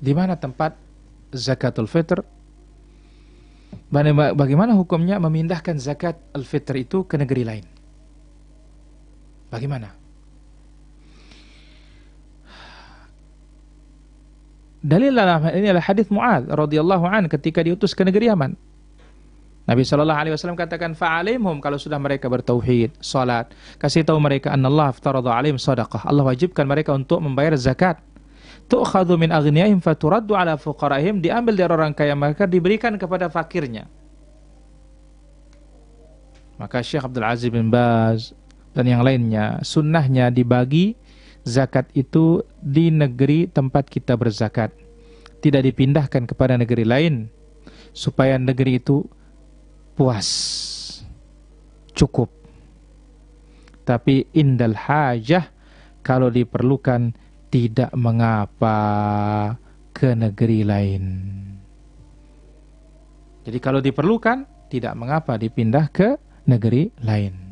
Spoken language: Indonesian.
Di mana tempat zakatul fitr? Bagaimana hukumnya memindahkan zakat al-fitr itu ke negeri lain? Bagaimana? Dalil dalam ini adalah hadis Muad radhiyallahu an ketika diutus ke negeri Yaman. Nabi Shallallahu Alaihi Wasallam katakan fa'alimhum kalau sudah mereka bertauhid, salat, kasih tahu mereka an Allah aftaradha alaihim sadaqah. Allah wajibkan mereka untuk membayar zakat tu'khadhu min aghniyaihim faturaddu ala fuqaraihim diambil dari orang kaya mereka diberikan kepada fakirnya maka Syekh Abdul Aziz bin Baz dan yang lainnya sunnahnya dibagi zakat itu di negeri tempat kita berzakat tidak dipindahkan kepada negeri lain supaya negeri itu puas cukup tapi indal hajah kalau diperlukan tidak mengapa ke negeri lain. Jadi kalau diperlukan, tidak mengapa dipindah ke negeri lain.